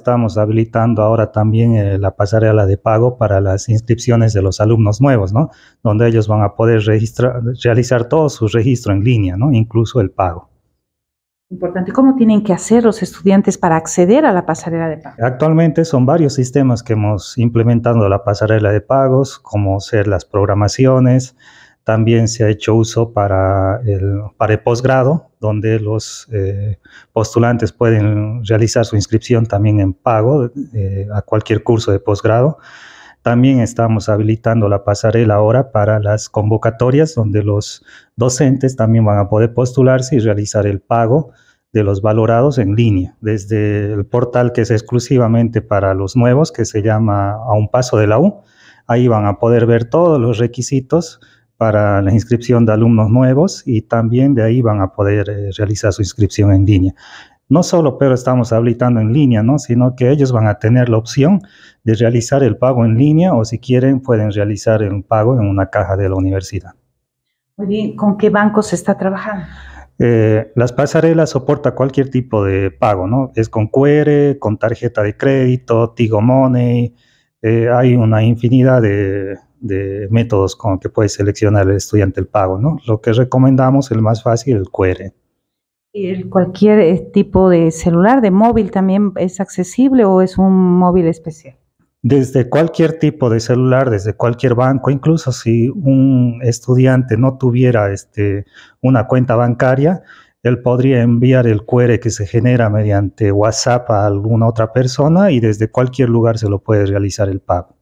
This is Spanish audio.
estamos habilitando ahora también eh, la pasarela de pago para las inscripciones de los alumnos nuevos, ¿no? Donde ellos van a poder realizar todo su registro en línea, ¿no? Incluso el pago. Importante, ¿cómo tienen que hacer los estudiantes para acceder a la pasarela de pago? Actualmente son varios sistemas que hemos implementado la pasarela de pagos, como ser las programaciones, también se ha hecho uso para el, para posgrado, donde los eh, postulantes pueden realizar su inscripción también en pago eh, a cualquier curso de posgrado. También estamos habilitando la pasarela ahora para las convocatorias, donde los docentes también van a poder postularse y realizar el pago de los valorados en línea, desde el portal que es exclusivamente para los nuevos, que se llama A un paso de la U. Ahí van a poder ver todos los requisitos para la inscripción de alumnos nuevos y también de ahí van a poder eh, realizar su inscripción en línea. No solo pero estamos habilitando en línea, ¿no? sino que ellos van a tener la opción de realizar el pago en línea o si quieren pueden realizar el pago en una caja de la universidad. Muy bien, ¿con qué bancos se está trabajando? Eh, las pasarelas soporta cualquier tipo de pago, ¿no? Es con QR, con tarjeta de crédito, Tigo Money, eh, hay una infinidad de, de métodos con que puede seleccionar el estudiante el pago, ¿no? Lo que recomendamos, el más fácil, el QR. ¿Y cualquier eh, tipo de celular, de móvil también es accesible o es un móvil especial? Desde cualquier tipo de celular, desde cualquier banco, incluso si un estudiante no tuviera este, una cuenta bancaria, él podría enviar el QR que se genera mediante WhatsApp a alguna otra persona y desde cualquier lugar se lo puede realizar el pago.